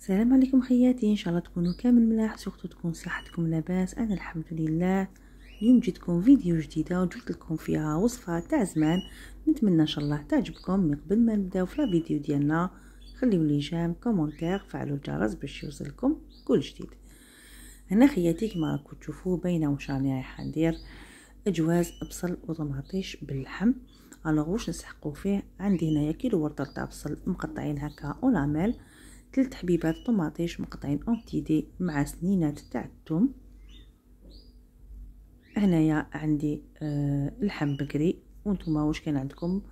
السلام عليكم خياتي ان شاء الله تكونوا كامل ملاح سورتو تكون صحتكم لاباس انا الحمد لله اليوم جيتكم فيديو جديده وجبت لكم فيها وصفه تاع زمان نتمنى ان شاء الله تعجبكم من قبل ما نبداو في الفيديو ديالنا خليو لي جام كومونتير فعلوا الجرس باش يوصلكم كل جديد هنا خياتي كما راكم تشوفوا باينه واش راني رايحه ندير اجواز بصل وطماطيش باللحم الوغ واش نسحقوا فيه عندي هنايا كيلو ورطه تاع بصل مقطعين هكا اولاميل ثلاث حبيبات طماطيش مقطعين اونتيدي مع سنينات تاع الثوم هنايا عندي آه اللحم بكري وانتم واش كان عندكم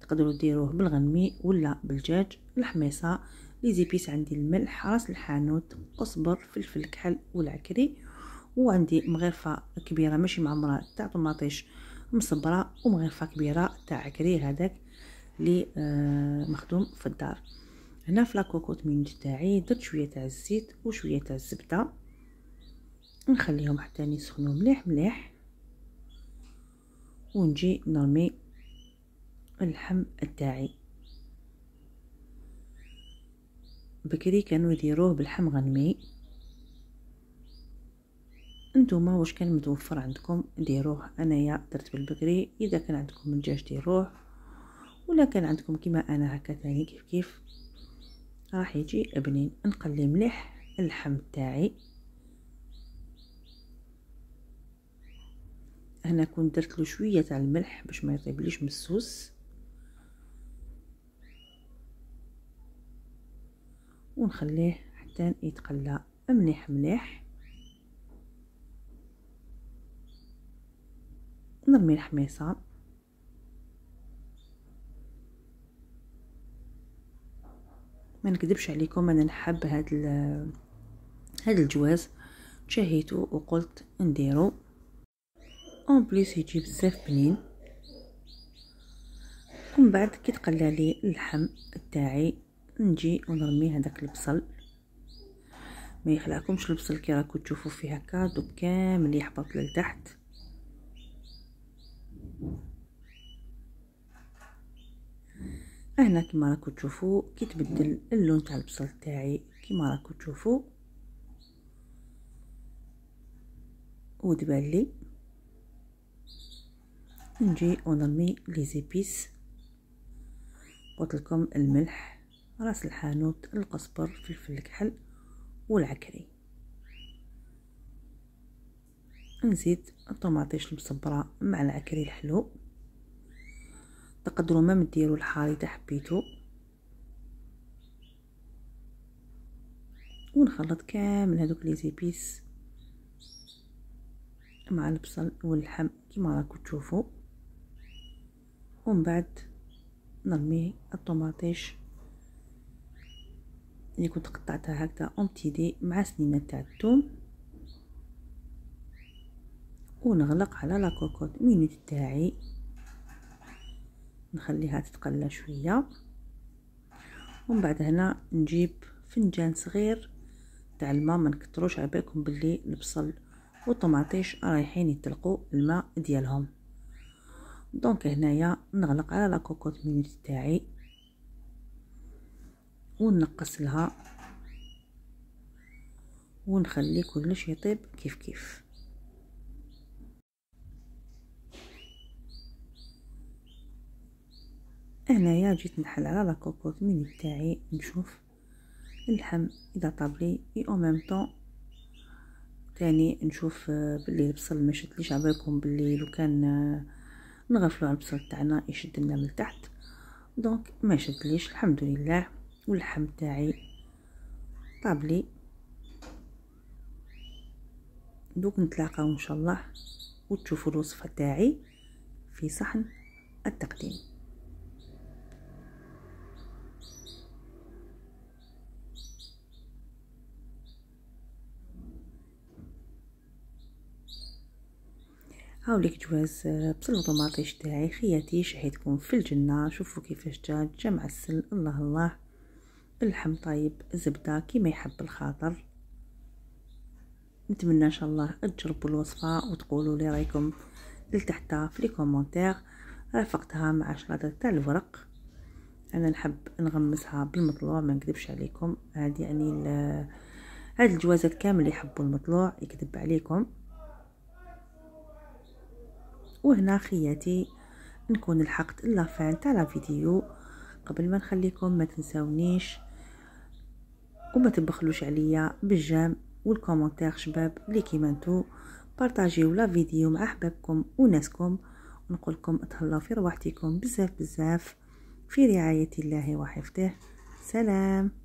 تقدروا ديروه بالغنمي ولا بالدجاج الحميصه لي زيبيس عندي الملح راس الحانوت قصبر فلفل كحل والعكري وعندي مغرفه كبيره ماشي معمره تاع طماطيش مصبره ومغرفه كبيره تاع عكري هذاك لي آه مخدوم في الدار هنا في لاكوكوت من تاعي درت شويه تاع الزيت وشويه تاع الزبده نخليهم حتى يسخنوا مليح مليح ونجي نرمي اللحم تاعي بكري كانوا يديروه بلحم غنمي نتوما واش كان متوفر عندكم ديروه انايا درت بالبكري اذا كان عندكم الدجاج ديروه ولا كان عندكم كيما انا هكا ثاني كيف كيف راح يجي بنين نقلي مليح اللحم تاعي هنا كون درت له شويه تاع الملح باش ما يطيبليش مسوس ونخليه حتى يتقلى مليح مليح نرمي الحميصه ما نكذبش عليكم انا نحب هاد هاد الجواز شهيته وقلت نديرو اون بليس يجي بزاف بنين ومن بعد كي تقلى لي اللحم تاعي نجي ونرمي هذاك البصل ما يخلعكمش البصل كي راكو تشوفوا فيه هكا دوب كامل يحبط لتحت هنا كما راكم تشوفوا كيتبدل اللون تاع البصل تاعي كما راكم تشوفوا ودبالي لي نجي ونرمي لي زيبيس قلت الملح راس الحانوت القزبر فلفل الكحل والعكري نزيد الطماطيش المصبره مع العكري الحلو تقدروا ما مديروا الحار اذا حبيتو ونخلط كامل هذوك لي زيبيس مع البصل واللحم كما راكم تشوفوا ومن بعد نرمي الطوماطيش اللي كنت قطعتها هكذا دي مع سنينه تاع الثوم ونغلق على لاكوكوط مينيت تاعي نخليها تتقلى شويه ومن بعد هنا نجيب فنجان صغير تاع الماء ما نكتروش على بالكم باللي البصل والطماطيش رايحين يتلقوا الماء ديالهم دونك هنايا نغلق على لا كوكوت مينوت تاعي ونقص لها ونخلي كلش يطيب كيف كيف هنايا جيت نحل على كوكوط ميني تاعي نشوف اللحم اذا طابلي اي او ميم طون تاني نشوف آه، بلي البصل ما شدليش بالكم بلي لو كان آه، نغفلو على البصل تاعنا يشد لنا من تحت دونك ما شدليش الحمد لله واللحم تاعي طابلي دوك نتلاقاو ان شاء الله وتشوفوا الوصفه تاعي في صحن التقديم هاوليك جواز بصل وطماطيش تاعي خياتي شحيتكم في الجنة شوفوا كيفاش جات جمع السل الله الله اللحم طيب زبدة كيما يحب الخاطر نتمنى ان شاء الله تجربوا الوصفة وتقولوا لي رايكم لتحت في لي كومونتير رافقتها مع شلاطة تاع الورق انا نحب نغمسها بالمطلوع ما نكذبش عليكم هذه يعني هاد الجوازات كامل اللي يحبوا المطلوع يكذب عليكم وهنا خياتي نكون لحقت لافان تاع لا فيديو قبل ما نخليكم ما تنساونيش وما تبخلوش عليا بالجام والكومونتير شباب اللي كيما نتو بارطاجيو لا فيديو مع احبابكم وناسكم ونقولكم لكم تهلاو في رواحتكم بزاف بزاف في رعايه الله وحفظه سلام